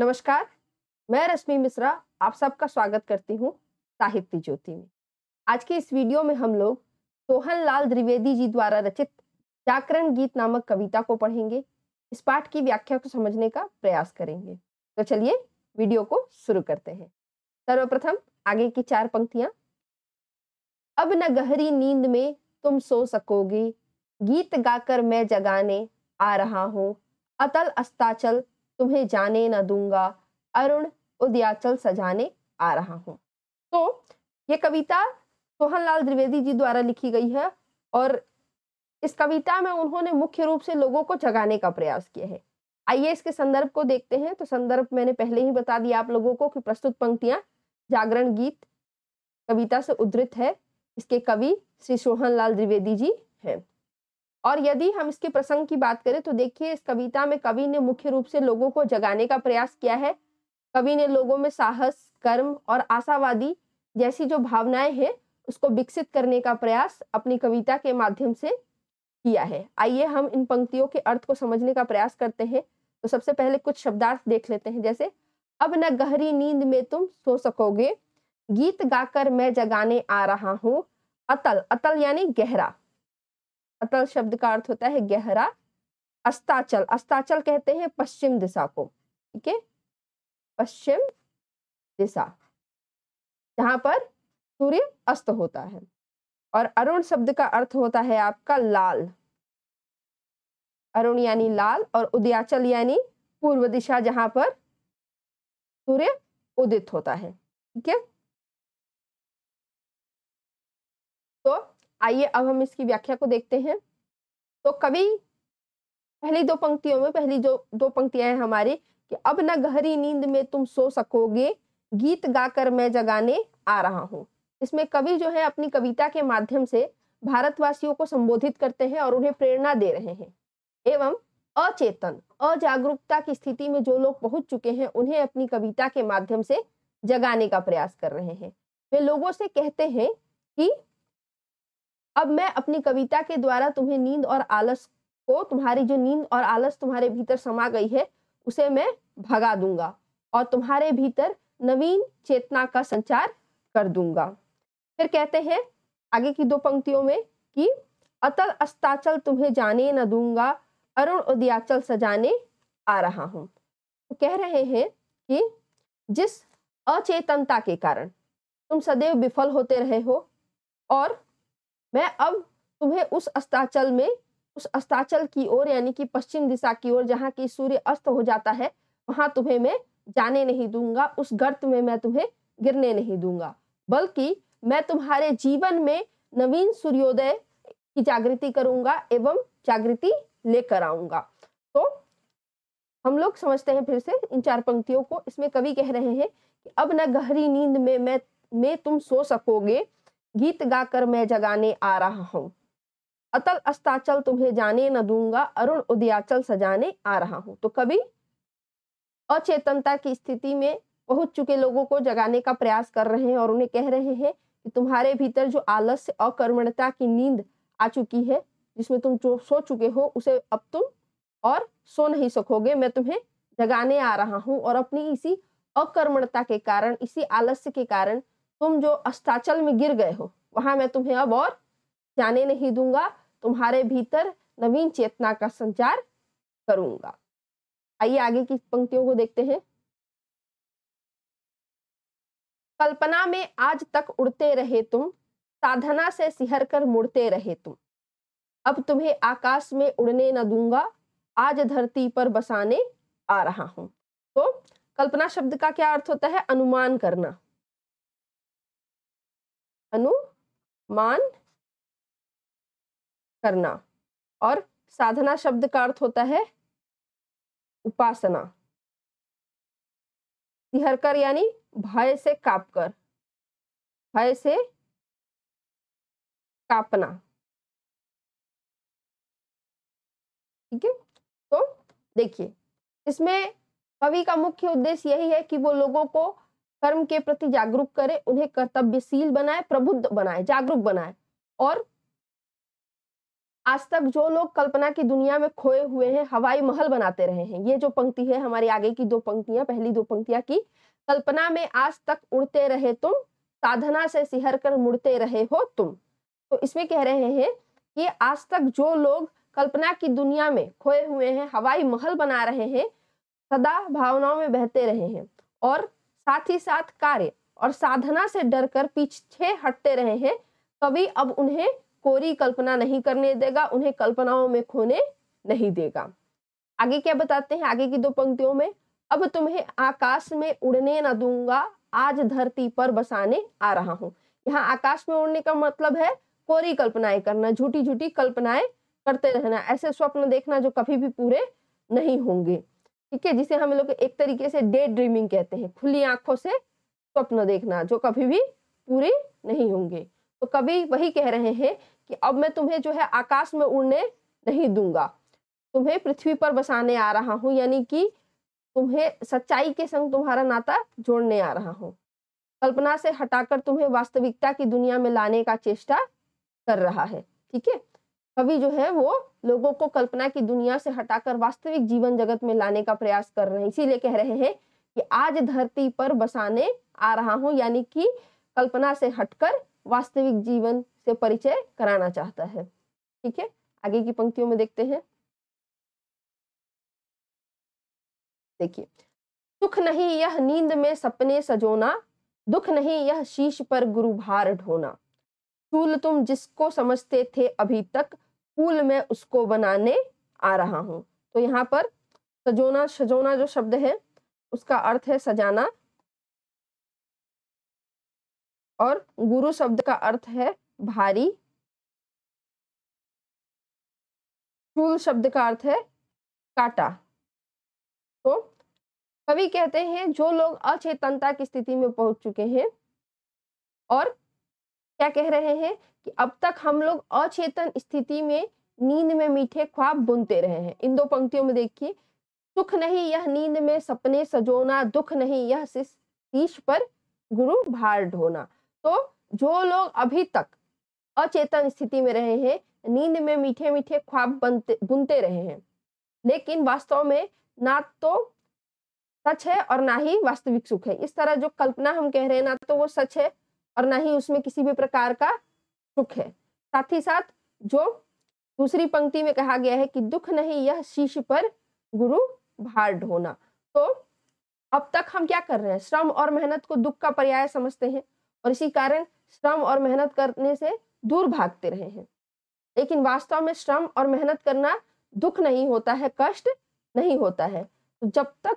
नमस्कार मैं रश्मि मिश्रा आप सबका स्वागत करती हूँ साहित्य ज्योति में आज के इस वीडियो में हम लोग सोहन लाल द्विवेदी जी द्वारा रचित जागरण गीत नामक कविता को पढ़ेंगे इस पाठ की व्याख्या को समझने का प्रयास करेंगे तो चलिए वीडियो को शुरू करते हैं सर्वप्रथम आगे की चार पंक्तियां अब न गहरी नींद में तुम सो सकोगे गीत गाकर मैं जगाने आ रहा हूँ अतल अस्ताचल तुम्हें जाने न दूंगा अरुण उदयाचल सजाने आ रहा हूँ तो ये कविता सोहनलाल द्विवेदी जी द्वारा लिखी गई है और इस कविता में उन्होंने मुख्य रूप से लोगों को जगाने का प्रयास किया है आइए इसके संदर्भ को देखते हैं तो संदर्भ मैंने पहले ही बता दिया आप लोगों को कि प्रस्तुत पंक्तियां जागरण गीत कविता से उद्धृत है इसके कवि श्री सोहनलाल द्विवेदी जी हैं और यदि हम इसके प्रसंग की बात करें तो देखिए इस कविता में कवि ने मुख्य रूप से लोगों को जगाने का प्रयास किया है कवि ने लोगों में साहस कर्म और आशावादी जैसी जो भावनाएं हैं उसको विकसित करने का प्रयास अपनी कविता के माध्यम से किया है आइए हम इन पंक्तियों के अर्थ को समझने का प्रयास करते हैं तो सबसे पहले कुछ शब्दार्थ देख लेते हैं जैसे अब न गहरी नींद में तुम सो सकोगे गीत गाकर मैं जगाने आ रहा हूँ अतल अतल यानी गहरा अतल शब्द का अर्थ होता है गहरा अस्ताचल अस्ताचल कहते हैं पश्चिम दिशा को ठीक है पश्चिम दिशा जहां पर सूर्य अस्त होता है और अरुण शब्द का अर्थ होता है आपका लाल अरुण यानी लाल और उदयाचल यानी पूर्व दिशा जहां पर सूर्य उदित होता है ठीक है आइए अब हम इसकी व्याख्या को देखते हैं तो कवि पहली दो पंक्तियों में पहली जो दो पंक्तियां हैं हमारी कि अब न गहरी नींद में तुम सो सकोगे गीत गाकर मैं जगाने आ रहा हूँ इसमें कवि जो है अपनी कविता के माध्यम से भारतवासियों को संबोधित करते हैं और उन्हें प्रेरणा दे रहे हैं एवं अचेतन अजागरूकता की स्थिति में जो लोग पहुंच चुके हैं उन्हें अपनी कविता के माध्यम से जगाने का प्रयास कर रहे हैं वे लोगों से कहते हैं कि अब मैं अपनी कविता के द्वारा तुम्हें नींद और आलस को तुम्हारी जो नींद और आलस तुम्हारे भीतर समा गई है उसे मैं भगा दूंगा और तुम्हारे भीतर नवीन चेतना का संचार कर दूंगा फिर कहते हैं आगे की दो पंक्तियों में कि अतल अस्ताचल तुम्हें जाने न दूंगा अरुण उदयाचल सजाने आ रहा हूं तो कह रहे हैं कि जिस अचेतनता के कारण तुम सदैव विफल होते रहे हो और मैं अब तुम्हें उस अस्ताचल में उस अस्ताचल की ओर यानी कि पश्चिम दिशा की ओर जहाँ की सूर्य अस्त हो जाता है वहां तुम्हें मैं जाने नहीं दूंगा उस गर्त में मैं तुम्हें गिरने नहीं दूंगा बल्कि मैं तुम्हारे जीवन में नवीन सूर्योदय की जागृति करूंगा एवं जागृति लेकर आऊंगा तो हम लोग समझते हैं फिर से इन चार पंक्तियों को इसमें कवि कह रहे हैं कि अब न गहरी नींद में मैं में तुम सो सकोगे गीत गाकर मैं जगाने आ रहा हूँ अतल अस्ताचल तुम्हें जाने न दूंगा अरुण उदयाचल सजाने आ रहा हूँ तो कभी अचेतनता की स्थिति में पहुंच चुके लोगों को जगाने का प्रयास कर रहे हैं और उन्हें कह रहे हैं कि तुम्हारे भीतर जो आलस्य अकर्मणता की नींद आ चुकी है जिसमें तुम जो सो चुके हो उसे अब तुम और सो नहीं सकोगे मैं तुम्हें जगाने आ रहा हूँ और अपनी इसी अकर्मणता के कारण इसी आलस्य के कारण तुम जो अस्ताचल में गिर गए हो वहां मैं तुम्हें अब और जाने नहीं दूंगा तुम्हारे भीतर नवीन चेतना का संचार करूंगा आइए आगे की पंक्तियों को देखते हैं कल्पना में आज तक उड़ते रहे तुम साधना से सिहर कर मुड़ते रहे तुम अब तुम्हें आकाश में उड़ने न दूंगा आज धरती पर बसाने आ रहा हूं तो कल्पना शब्द का क्या अर्थ होता है अनुमान करना अनुमान करना और साधना शब्द का अर्थ होता है उपासना तिहरकर यानी भय से कापकर भय से कापना ठीक है तो देखिए इसमें कवि का मुख्य उद्देश्य यही है कि वो लोगों को कर्म के प्रति जागरूक करे उन्हें कर्तव्यशील बनाए प्रबुद्ध बनाए जागरूक बनाए और आज तक जो लोग कल्पना की दुनिया में खोए हुए हैं हवाई महल बनाते रहे हैं ये जो पंक्ति है हमारी आगे की दो पंक्तियां पहली दो पंक्तियां की कल्पना में आज तक उड़ते रहे तुम साधना से सिहर कर मुड़ते रहे हो तुम तो इसमें कह रहे हैं कि आज तक जो लोग कल्पना की दुनिया में खोए हुए हैं हवाई महल बना रहे हैं सदा भावनाओं में बहते रहे हैं और साथ ही साथ कार्य और साधना से डरकर पीछे हटते रहे हैं कवि अब उन्हें कोरी कल्पना नहीं करने देगा उन्हें कल्पनाओं में खोने नहीं देगा आगे क्या बताते हैं आगे की दो पंक्तियों में अब तुम्हें आकाश में उड़ने न दूंगा आज धरती पर बसाने आ रहा हूं यहाँ आकाश में उड़ने का मतलब है कोरी कल्पनाएं करना झूठी झूठी कल्पनाएं करते रहना ऐसे स्वप्न देखना जो कभी भी पूरे नहीं होंगे ठीक है जिसे हम लोग एक तरीके से डे ड्रीमिंग कहते हैं खुली आंखों से स्वप्न देखना जो कभी भी पूरे नहीं होंगे तो कभी वही कह रहे हैं कि अब मैं तुम्हें जो है आकाश में उड़ने नहीं दूंगा तुम्हें पृथ्वी पर बसाने आ रहा हूँ यानी कि तुम्हें सच्चाई के संग तुम्हारा नाता जोड़ने आ रहा हूँ कल्पना से हटाकर तुम्हें वास्तविकता की दुनिया में लाने का चेष्टा कर रहा है ठीक है कवि जो है वो लोगों को कल्पना की दुनिया से हटाकर वास्तविक जीवन जगत में लाने का प्रयास कर रहे हैं इसीलिए कह रहे हैं कि आज धरती पर बसाने आ रहा हूं यानी कि कल्पना से हटकर वास्तविक जीवन से परिचय कराना चाहता है ठीक है आगे की पंक्तियों में देखते हैं देखिए सुख नहीं यह नींद में सपने सजोना दुख नहीं यह शीश पर गुरु भार ढोना तुम जिसको समझते थे अभी तक फूल में उसको बनाने आ रहा हूँ तो यहाँ पर सजोना सजोना जो शब्द है उसका अर्थ है सजाना और गुरु शब्द का अर्थ है भारी फूल शब्द का अर्थ है काटा तो कवि कहते हैं जो लोग अचेतनता की स्थिति में पहुंच चुके हैं और क्या कह रहे हैं कि अब तक हम लोग अचेतन स्थिति में नींद में मीठे ख्वाब बुनते रहे हैं इन दो पंक्तियों में देखिए सुख नहीं यह नींद में सपने सजोना दुख नहीं यह शीश पर गुरु भार ढोना तो जो लोग अभी तक अचेतन स्थिति में रहे हैं नींद में मीठे मीठे ख्वाब बनते बुनते रहे हैं लेकिन वास्तव में ना तो सच है और ना ही वास्तविक सुख है इस तरह जो कल्पना हम कह रहे हैं ना तो वो सच है और ना ही उसमें किसी भी प्रकार का सुख है साथ ही साथ जो दूसरी पंक्ति में कहा गया है कि दुख नहीं यह शीश पर गुरु भार ढोना तो अब तक हम क्या कर रहे हैं श्रम और मेहनत को दुख का पर्याय समझते हैं और इसी कारण श्रम और मेहनत करने से दूर भागते रहे हैं लेकिन वास्तव में श्रम और मेहनत करना दुख नहीं होता है कष्ट नहीं होता है तो जब तक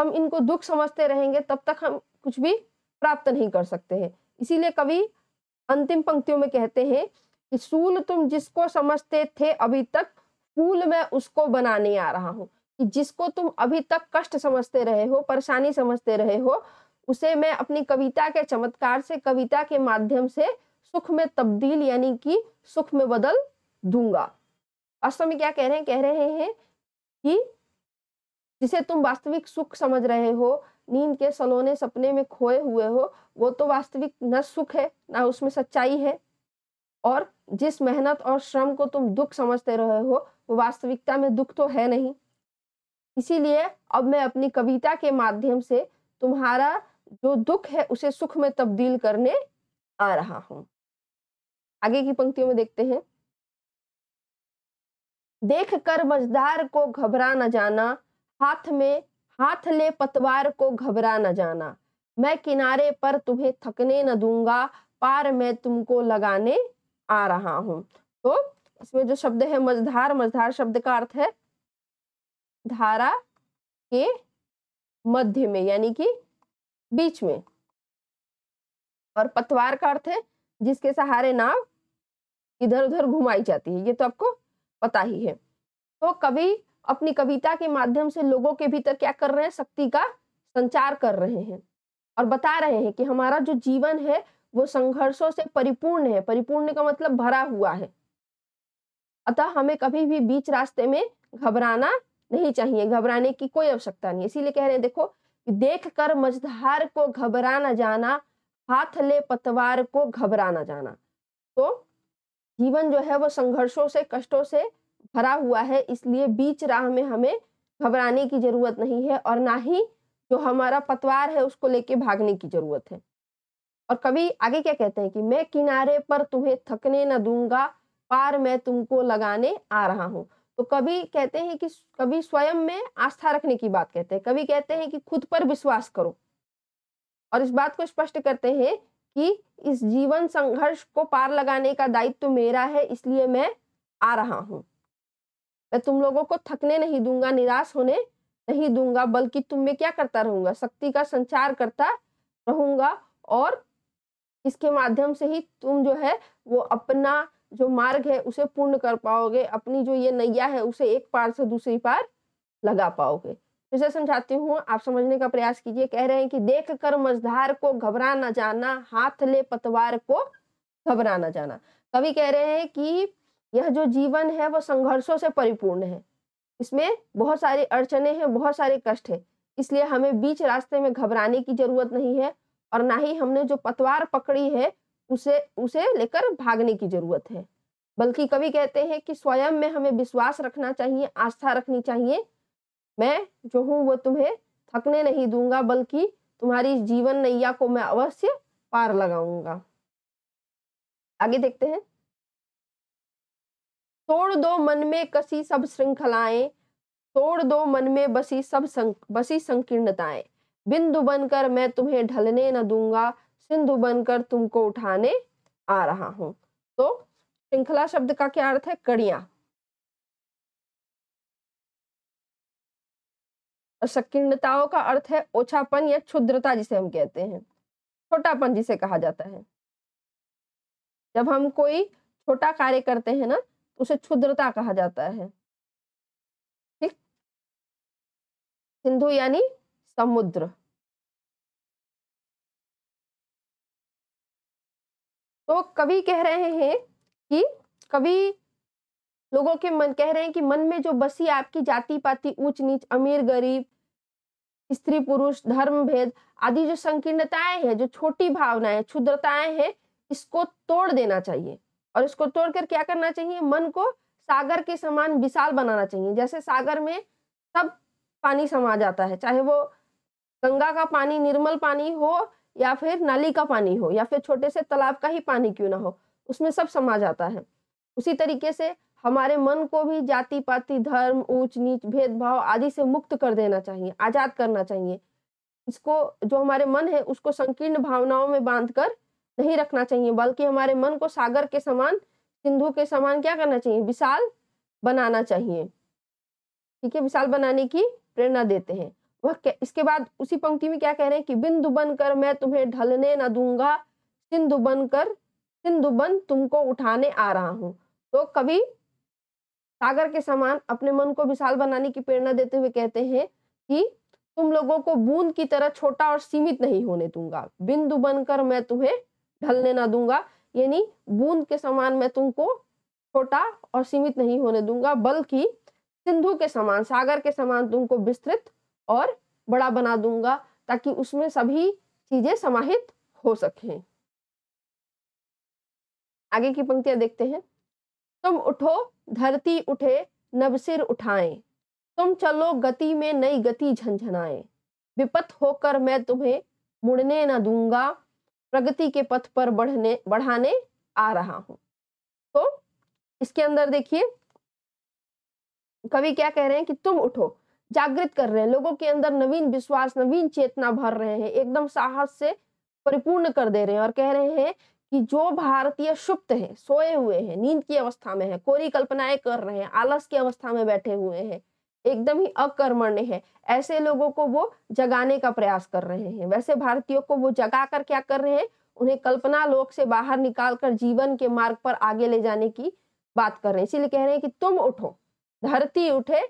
हम इनको दुख समझते रहेंगे तब तक हम कुछ भी प्राप्त नहीं कर सकते हैं इसीलिए कवि अंतिम पंक्तियों में कहते हैं कि सूल तुम जिसको समझते थे अभी तक फूल मैं उसको बनाने आ रहा हूँ कि जिसको तुम अभी तक कष्ट समझते रहे हो परेशानी समझते रहे हो उसे मैं अपनी कविता के चमत्कार से कविता के माध्यम से सुख में तब्दील यानी कि सुख में बदल दूंगा वास्तव में क्या कह रहे हैं कह रहे हैं कि जिसे तुम वास्तविक सुख समझ रहे हो नींद के सलोने सपने में खोए हुए हो वो तो वास्तविक न सुख है ना उसमें सच्चाई है और जिस मेहनत और श्रम को तुम दुख समझते रहे हो वो वास्तविकता में दुख तो है नहीं इसीलिए अब मैं अपनी कविता के माध्यम से तुम्हारा जो दुख है उसे सुख में तब्दील करने आ रहा हूं आगे की पंक्तियों में देखते हैं देख कर मजदार को घबरा न जाना हाथ में हाथ ले पतवार को घबरा न जाना मैं किनारे पर तुम्हें थकने न दूंगा पार मैं तुमको लगाने आ रहा हूं तो इसमें जो शब्द है मझधार मझधार शब्द का अर्थ है धारा के मध्य में यानी कि बीच में और पतवार का अर्थ है जिसके सहारे नाव इधर उधर घुमाई जाती है ये तो आपको पता ही है तो कभी अपनी कविता के माध्यम से लोगों के भीतर क्या कर रहे हैं शक्ति का संचार कर रहे हैं और बता रहे हैं कि हमारा जो जीवन है वो संघर्षों से परिपूर्ण है परिपूर्ण का मतलब भरा हुआ है अतः हमें कभी भी बीच रास्ते में घबराना नहीं चाहिए घबराने की कोई आवश्यकता नहीं इसीलिए कह रहे हैं देखो देख कर मझधार को घबरा ना जाना हाथ ले पतवार को घबरा ना जाना तो जीवन जो है वो संघर्षों से कष्टों से भरा हुआ है इसलिए बीच राह में हमें घबराने की जरूरत नहीं है और ना ही जो हमारा पतवार है उसको लेके भागने की जरूरत है और कवि आगे क्या कहते हैं कि मैं किनारे पर तुम्हें थकने न दूंगा पार मैं तुमको लगाने आ रहा हूँ तो कवि कहते हैं कि कवि स्वयं में आस्था रखने की बात कहते हैं कवि कहते हैं कि खुद पर विश्वास करो और इस बात को स्पष्ट करते हैं कि इस जीवन संघर्ष को पार लगाने का दायित्व तो मेरा है इसलिए मैं आ रहा हूँ मैं तुम लोगों को थकने नहीं दूंगा निराश होने नहीं दूंगा बल्कि तुम में क्या करता रहूंगा शक्ति का संचार करता रहूंगा और इसके माध्यम से ही तुम जो है वो अपना जो मार्ग है उसे पूर्ण कर पाओगे अपनी जो ये नैया है उसे एक पार से दूसरी पार लगा पाओगे फिर से समझाती हूँ आप समझने का प्रयास कीजिए कह रहे हैं कि देख कर मझधार को घबरा ना जाना हाथ ले पतवार को घबरा ना जाना कवि कह रहे हैं कि यह जो जीवन है वह संघर्षों से परिपूर्ण है इसमें बहुत सारी अड़चने हैं बहुत सारे कष्ट है इसलिए हमें बीच रास्ते में घबराने की जरूरत नहीं है और ना ही हमने जो पतवार पकड़ी है उसे उसे लेकर भागने की जरूरत है बल्कि कभी कहते हैं कि स्वयं में हमें विश्वास रखना चाहिए आस्था रखनी चाहिए मैं जो हूँ वो तुम्हें थकने नहीं दूंगा बल्कि तुम्हारी जीवन नैया को मैं अवश्य पार लगाऊंगा आगे देखते हैं तोड़ दो मन में कसी सब श्रृंखलाएं तोड़ दो मन में बसी सब संक, बसी संकीर्णताएं बिंदु बनकर मैं तुम्हें ढलने न दूंगा सिंधु बनकर तुमको उठाने आ रहा हूं तो श्रृंखला शब्द का क्या अर्थ है कड़िया संकीर्णताओं का अर्थ है ओछापन या क्षुद्रता जिसे हम कहते हैं छोटापन जिसे कहा जाता है जब हम कोई छोटा कार्य करते हैं ना उसे क्षुद्रता कहा जाता है ठीक सिंधु यानी समुद्र तो कवि कह रहे हैं कि कवि लोगों के मन कह रहे हैं कि मन में जो बसी आपकी जाति पाति ऊंच नीच अमीर गरीब स्त्री पुरुष धर्म भेद आदि जो संकीर्णताएं हैं जो छोटी भावनाएं क्षुद्रताएं हैं इसको तोड़ देना चाहिए और इसको तोड़कर क्या करना चाहिए मन को सागर के समान विशाल बनाना चाहिए जैसे सागर में सब पानी समा जाता है चाहे वो गंगा का पानी निर्मल पानी हो या फिर नाली का पानी हो या फिर छोटे से तालाब का ही पानी क्यों ना हो उसमें सब समा जाता है उसी तरीके से हमारे मन को भी जाति पाति धर्म ऊंच नीच भेदभाव आदि से मुक्त कर देना चाहिए आजाद करना चाहिए इसको जो हमारे मन है उसको संकीर्ण भावनाओं में बांधकर नहीं रखना चाहिए बल्कि हमारे मन को सागर के समान सिंधु के समान क्या करना चाहिए विशाल बनाना चाहिए ठीक है विशाल बनाने की प्रेरणा देते हैं वह इसके बाद उसी पंक्ति में क्या कह रहे हैं कि बिंदु बनकर मैं तुम्हें ढलने न दूंगा सिंधु बनकर सिंधु बन तुमको उठाने आ रहा हूं तो कवि सागर के समान अपने मन को विशाल बनाने की प्रेरणा देते हुए कहते हैं कि तुम लोगों को बूंद की तरह छोटा और सीमित नहीं होने दूंगा बिंदु बनकर मैं तुम्हें ढलने ना दूंगा यानी बूंद के समान मैं तुमको छोटा और सीमित नहीं होने दूंगा बल्कि सिंधु के समान सागर के समान तुमको विस्तृत और बड़ा बना दूंगा ताकि उसमें सभी चीजें समाहित हो सके आगे की पंक्तियां देखते हैं तुम उठो धरती उठे सिर उठाए तुम चलो गति में नई गति झंझनाए विपत होकर मैं तुम्हें मुड़ने न दूंगा प्रगति के पथ पर बढ़ने बढ़ाने आ रहा हूं तो इसके अंदर देखिए कवि क्या कह रहे हैं कि तुम उठो जागृत कर रहे हैं लोगों के अंदर नवीन विश्वास नवीन चेतना भर रहे हैं एकदम साहस से परिपूर्ण कर दे रहे हैं और कह रहे हैं कि जो भारतीय सुप्त हैं सोए हुए हैं नींद की अवस्था में है कोरी कल्पनाएं कर रहे हैं आलस की अवस्था में बैठे हुए हैं एकदम ही अकर्मण्य है ऐसे लोगों को वो जगाने का प्रयास कर रहे हैं वैसे भारतीयों को वो जगा कर क्या कर रहे हैं उन्हें कल्पना लोक से बाहर निकाल कर जीवन के मार्ग पर आगे ले जाने की बात कर रहे हैं इसीलिए कह रहे हैं कि तुम उठो धरती उठे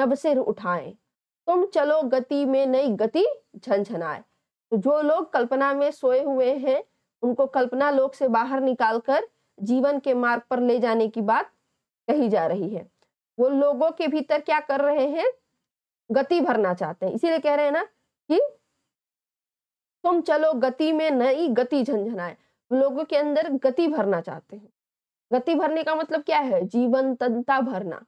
नब सिर उठाए तुम चलो गति में नई गति झंझनाए तो जो लोग कल्पना में सोए हुए हैं उनको कल्पना लोक से बाहर निकालकर जीवन के मार्ग पर ले जाने की बात कही जा रही है वो लोगों के भीतर क्या कर रहे हैं गति भरना चाहते हैं इसीलिए कह रहे हैं ना कि तुम चलो गति में नई गति झंझनाए लोगों के अंदर गति भरना चाहते हैं गति भरने का मतलब क्या है जीवंतता भरना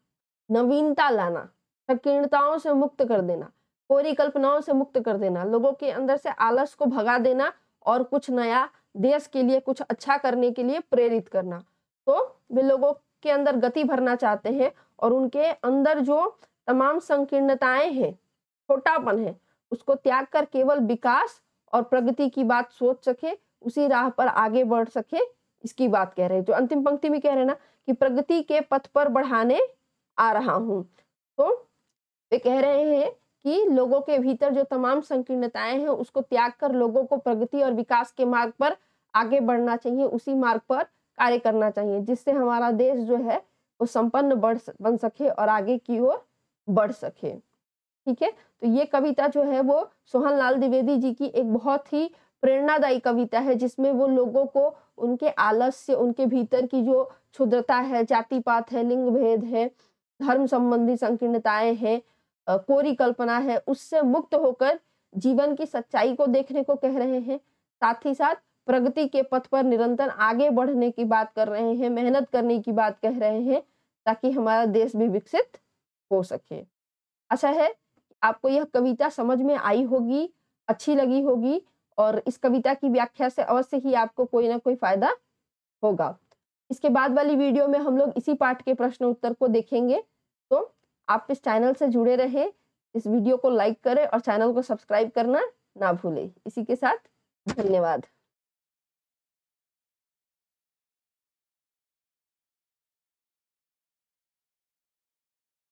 नवीनता लाना संकीर्णताओं से मुक्त कर देना कोरी कल्पनाओं से मुक्त कर देना लोगों के अंदर से आलस को भगा देना और कुछ नया देश के लिए कुछ अच्छा करने के लिए प्रेरित करना तो वे लोगों के अंदर गति भरना चाहते हैं और उनके अंदर जो तमाम संकीर्णताएं हैं छोटापन है उसको त्याग कर केवल विकास और प्रगति की बात सोच सके उसी राह पर आगे बढ़ सके इसकी बात कह रहे हैं जो अंतिम पंक्ति में कह रहे हैं ना कि प्रगति के पथ पर बढ़ाने आ रहा हूं तो वे कह रहे हैं कि लोगों के भीतर जो तमाम संकीर्णताएं हैं उसको त्याग कर लोगों को प्रगति और विकास के मार्ग पर आगे बढ़ना चाहिए उसी मार्ग पर कार्य करना चाहिए जिससे हमारा देश जो है वो संपन्न बढ़ बन सके और आगे की ओर बढ़ सके ठीक है तो ये कविता जो है वो सोहन लाल द्विवेदी जी की एक बहुत ही प्रेरणादायी कविता है जिसमें वो लोगों को उनके आलस्य उनके भीतर की जो क्षुद्रता है जाति पात है लिंग भेद है धर्म संबंधी संकीर्णताएं हैं कोरी कल्पना है उससे मुक्त होकर जीवन की सच्चाई को देखने को कह रहे हैं साथ ही साथ प्रगति के पथ पर निरंतर आगे बढ़ने की बात कर रहे हैं मेहनत करने की बात कह रहे हैं ताकि हमारा देश भी विकसित हो सके अच्छा है आपको यह कविता समझ में आई होगी अच्छी लगी होगी और इस कविता की व्याख्या से अवश्य ही आपको कोई ना कोई फायदा होगा इसके बाद वाली वीडियो में हम लोग इसी पाठ के प्रश्न उत्तर को देखेंगे तो आप इस चैनल से जुड़े रहें इस वीडियो को लाइक करें और चैनल को सब्सक्राइब करना ना भूलें इसी के साथ धन्यवाद